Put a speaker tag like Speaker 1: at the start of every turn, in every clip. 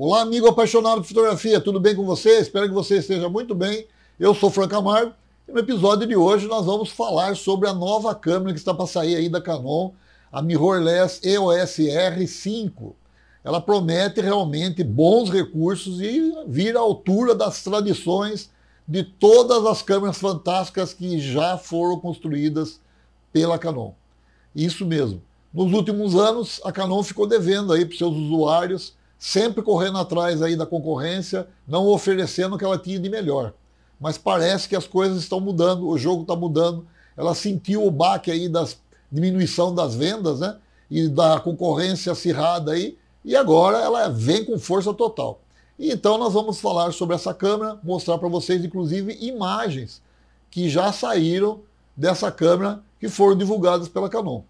Speaker 1: Olá, amigo apaixonado por fotografia, tudo bem com você? Espero que você esteja muito bem. Eu sou Franco Amargo e no episódio de hoje nós vamos falar sobre a nova câmera que está para sair aí da Canon, a mirrorless EOS R5. Ela promete realmente bons recursos e vir à altura das tradições de todas as câmeras fantásticas que já foram construídas pela Canon. Isso mesmo. Nos últimos anos, a Canon ficou devendo aí para seus usuários sempre correndo atrás aí da concorrência, não oferecendo o que ela tinha de melhor. Mas parece que as coisas estão mudando, o jogo está mudando. Ela sentiu o baque aí da diminuição das vendas, né? E da concorrência acirrada aí. E agora ela vem com força total. E então nós vamos falar sobre essa câmera, mostrar para vocês, inclusive, imagens que já saíram dessa câmera que foram divulgadas pela Canon.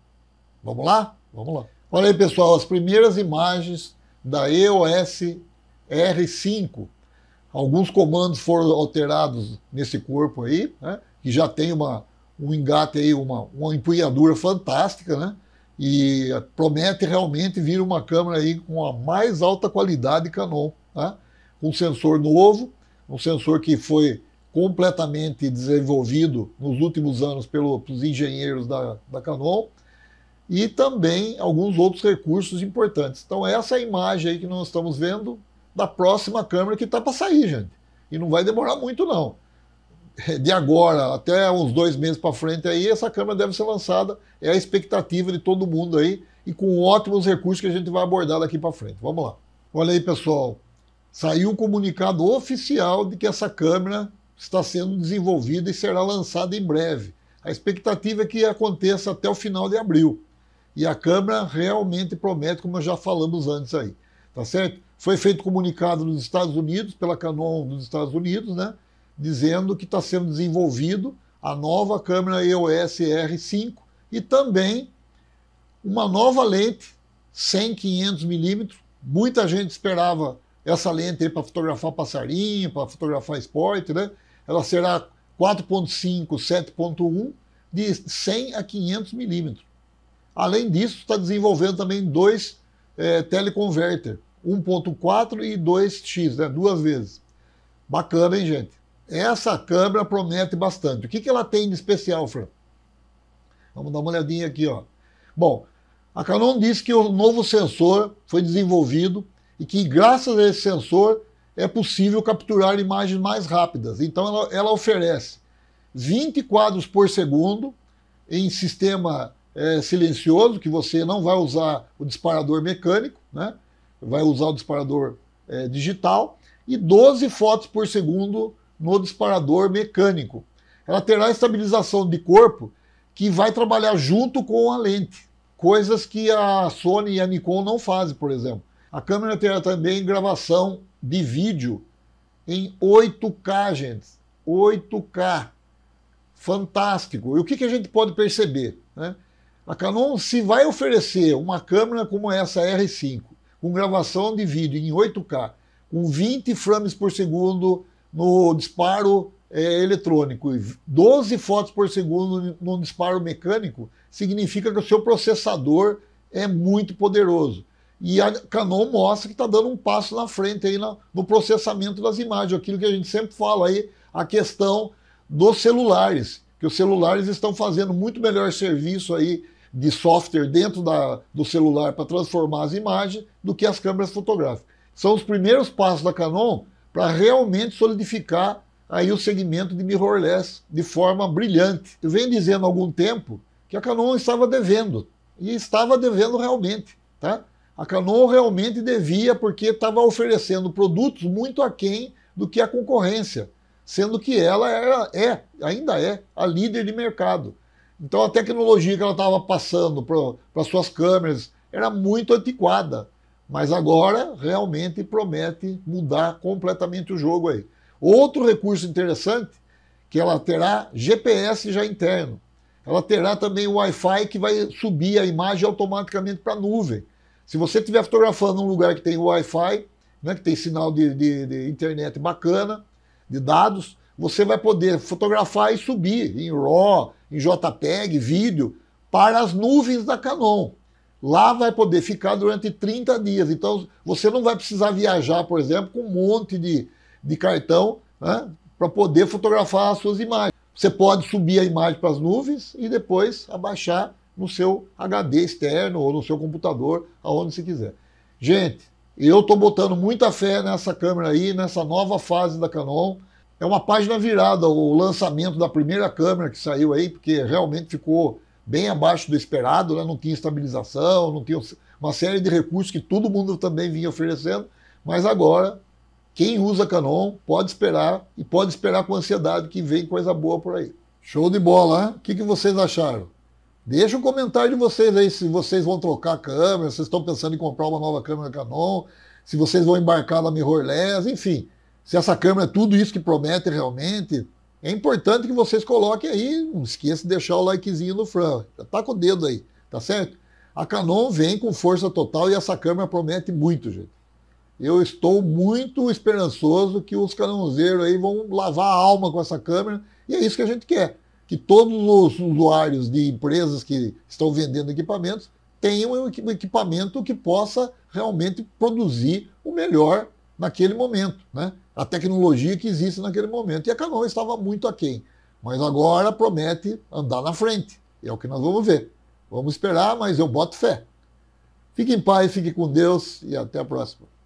Speaker 1: Vamos lá? Vamos lá. Olha aí, pessoal, as primeiras imagens da EOS R5. Alguns comandos foram alterados nesse corpo aí, né? que já tem uma, um engate aí, uma, uma empunhadura fantástica, né? E promete realmente vir uma câmera aí com a mais alta qualidade Canon, né? Um sensor novo, um sensor que foi completamente desenvolvido nos últimos anos pelo, pelos engenheiros da, da Canon, e também alguns outros recursos importantes. Então, essa é a imagem aí que nós estamos vendo da próxima câmera que está para sair, gente. E não vai demorar muito, não. De agora até uns dois meses para frente aí, essa câmera deve ser lançada. É a expectativa de todo mundo aí e com ótimos recursos que a gente vai abordar daqui para frente. Vamos lá. Olha aí, pessoal. Saiu o um comunicado oficial de que essa câmera está sendo desenvolvida e será lançada em breve. A expectativa é que aconteça até o final de abril. E a Câmara realmente promete, como já falamos antes aí. Tá certo? Foi feito comunicado nos Estados Unidos, pela Canon dos Estados Unidos, né? Dizendo que está sendo desenvolvido a nova câmera EOS R5 e também uma nova lente 100 500 milímetros. Muita gente esperava essa lente para fotografar passarinho, para fotografar esporte, né? Ela será 4.5, 7.1 de 100 a 500 milímetros. Além disso, está desenvolvendo também dois é, teleconverter, 1.4 e 2x, né? duas vezes. Bacana, hein, gente? Essa câmera promete bastante. O que, que ela tem de especial, Fran? Vamos dar uma olhadinha aqui, ó. Bom, a Canon diz que o novo sensor foi desenvolvido e que graças a esse sensor é possível capturar imagens mais rápidas. Então ela, ela oferece 20 quadros por segundo em sistema é, silencioso, que você não vai usar o disparador mecânico, né? vai usar o disparador é, digital, e 12 fotos por segundo no disparador mecânico. Ela terá estabilização de corpo que vai trabalhar junto com a lente, coisas que a Sony e a Nikon não fazem, por exemplo. A câmera terá também gravação de vídeo em 8K, gente. 8K. Fantástico. E o que, que a gente pode perceber? Né? A Canon, se vai oferecer uma câmera como essa R5, com gravação de vídeo em 8K, com 20 frames por segundo no disparo é, eletrônico e 12 fotos por segundo no disparo mecânico, significa que o seu processador é muito poderoso. E a Canon mostra que está dando um passo na frente aí no processamento das imagens, aquilo que a gente sempre fala aí, a questão dos celulares, que os celulares estão fazendo muito melhor serviço aí de software dentro da, do celular para transformar as imagens do que as câmeras fotográficas. São os primeiros passos da Canon para realmente solidificar aí o segmento de mirrorless de forma brilhante. Eu venho dizendo há algum tempo que a Canon estava devendo, e estava devendo realmente, tá? A Canon realmente devia porque estava oferecendo produtos muito aquém do que a concorrência, sendo que ela era, é, ainda é, a líder de mercado. Então a tecnologia que ela estava passando para suas câmeras era muito antiquada, mas agora realmente promete mudar completamente o jogo aí. Outro recurso interessante que ela terá GPS já interno. Ela terá também o Wi-Fi que vai subir a imagem automaticamente para a nuvem. Se você estiver fotografando um lugar que tem Wi-Fi, né, que tem sinal de, de, de internet bacana, de dados, você vai poder fotografar e subir em RAW, em JPEG, vídeo, para as nuvens da Canon. Lá vai poder ficar durante 30 dias. Então, você não vai precisar viajar, por exemplo, com um monte de, de cartão né, para poder fotografar as suas imagens. Você pode subir a imagem para as nuvens e depois abaixar no seu HD externo ou no seu computador, aonde você quiser. Gente, eu estou botando muita fé nessa câmera aí, nessa nova fase da Canon é uma página virada o lançamento da primeira câmera que saiu aí, porque realmente ficou bem abaixo do esperado, né? não tinha estabilização, não tinha uma série de recursos que todo mundo também vinha oferecendo, mas agora quem usa Canon pode esperar e pode esperar com ansiedade que vem coisa boa por aí. Show de bola, hein? O que, que vocês acharam? Deixa um comentário de vocês aí se vocês vão trocar a câmera, se vocês estão pensando em comprar uma nova câmera Canon, se vocês vão embarcar na mirrorless, enfim se essa Câmara é tudo isso que promete realmente, é importante que vocês coloquem aí, não esqueça de deixar o likezinho no Fran, tá com o dedo aí, tá certo? A Canon vem com força total e essa Câmara promete muito, gente. Eu estou muito esperançoso que os canonzeiros aí vão lavar a alma com essa Câmara e é isso que a gente quer, que todos os usuários de empresas que estão vendendo equipamentos tenham um equipamento que possa realmente produzir o melhor naquele momento, né? a tecnologia que existe naquele momento. E a Canon estava muito aquém. Mas agora promete andar na frente. E é o que nós vamos ver. Vamos esperar, mas eu boto fé. Fique em paz, fique com Deus e até a próxima.